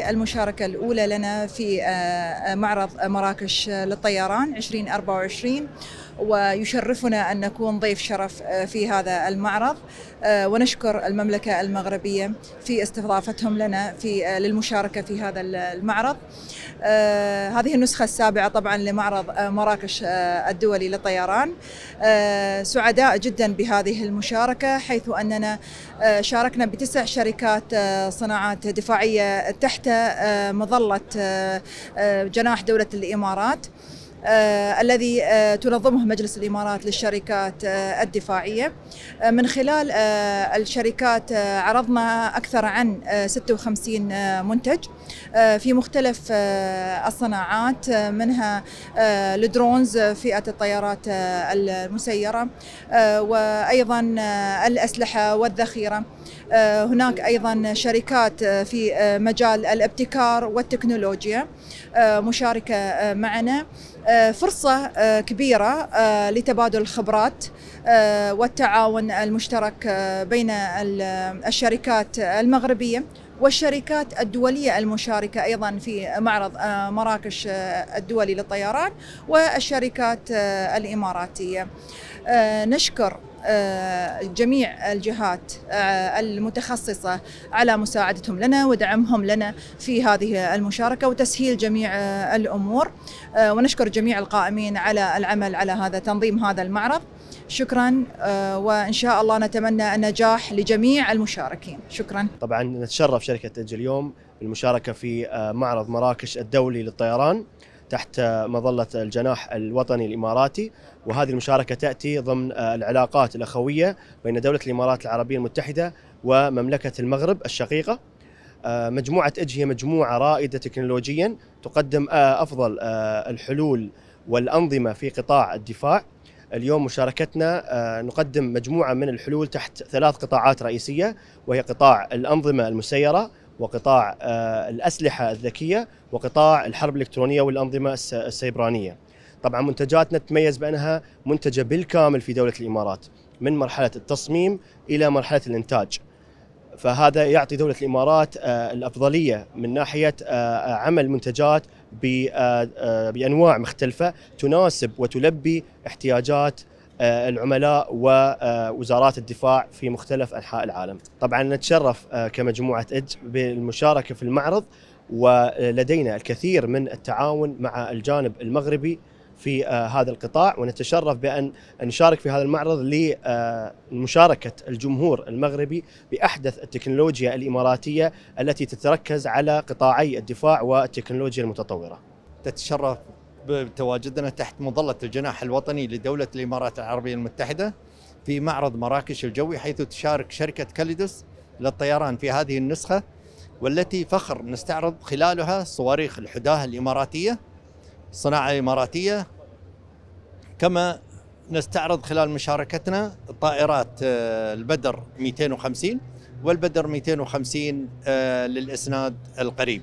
المشاركة الأولى لنا في آه، آه، معرض مراكش للطيران 2024 ويشرفنا أن نكون ضيف شرف آه، في هذا المعرض ونشكر المملكة المغربية في استضافتهم لنا في للمشاركة في هذا المعرض هذه النسخة السابعة طبعا لمعرض مراكش الدولي للطيران سعداء جدا بهذه المشاركة حيث أننا شاركنا بتسع شركات صناعات دفاعية تحت آه، مظله آه، آه، جناح دوله الامارات آه، الذي آه، تنظمه مجلس الإمارات للشركات آه، الدفاعية من خلال الشركات عرضنا أكثر عن 56 منتج في مختلف الصناعات منها الدرونز فئة الطيارات المسيرة وأيضا الأسلحة والذخيرة هناك أيضا شركات في مجال الابتكار والتكنولوجيا مشاركة معنا آه، فرصة آه، كبيرة آه، لتبادل الخبرات والتعاون المشترك بين الشركات المغربية والشركات الدولية المشاركة أيضا في معرض مراكش الدولي للطيران والشركات الإماراتية نشكر آه، جميع الجهات آه، المتخصصة على مساعدتهم لنا ودعمهم لنا في هذه المشاركة وتسهيل جميع آه، الأمور ونشكر جميع القائمين على العمل على هذا تنظيم هذا المعرض شكرا وإن شاء الله نتمنى النجاح لجميع المشاركين شكرا طبعا نتشرف شركة أجل اليوم بالمشاركة في معرض مراكش الدولي للطيران تحت مظلة الجناح الوطني الإماراتي وهذه المشاركة تأتي ضمن آه، العلاقات الأخوية بين دولة الإمارات العربية المتحدة ومملكة المغرب الشقيقة آه، مجموعة إج هي مجموعة رائدة تكنولوجيا تقدم آه، أفضل الحلول والأنظمة في قطاع الدفاع اليوم مشاركتنا نقدم مجموعة من الحلول تحت ثلاث قطاعات رئيسية وهي قطاع الأنظمة المسيرة وقطاع آه، الأسلحة الذكية وقطاع الحرب الإلكترونية والأنظمة السيبرانية طبعا منتجاتنا تتميز بأنها منتجة بالكامل في دولة الإمارات من مرحلة التصميم إلى مرحلة الإنتاج فهذا يعطي دولة الإمارات آه، الأفضلية من ناحية آه، عمل منتجات بأنواع مختلفة تناسب وتلبي احتياجات آه، العملاء ووزارات الدفاع في مختلف انحاء العالم. طبعا نتشرف آه، كمجموعه اج بالمشاركه في المعرض ولدينا الكثير من التعاون مع الجانب المغربي في آه، هذا القطاع ونتشرف بان نشارك في هذا المعرض لمشاركه الجمهور المغربي باحدث التكنولوجيا الاماراتيه التي تتركز على قطاعي الدفاع والتكنولوجيا المتطوره. تتشرف بتواجدنا تحت مظلة الجناح الوطني لدولة الإمارات العربية المتحدة في معرض مراكش الجوي حيث تشارك شركة كاليدوس للطيران في هذه النسخة والتي فخر نستعرض خلالها صواريخ الحداه الإماراتية صناعة إماراتية كما نستعرض خلال مشاركتنا طائرات آه، البدر 250 والبدر 250 آه، للإسناد القريب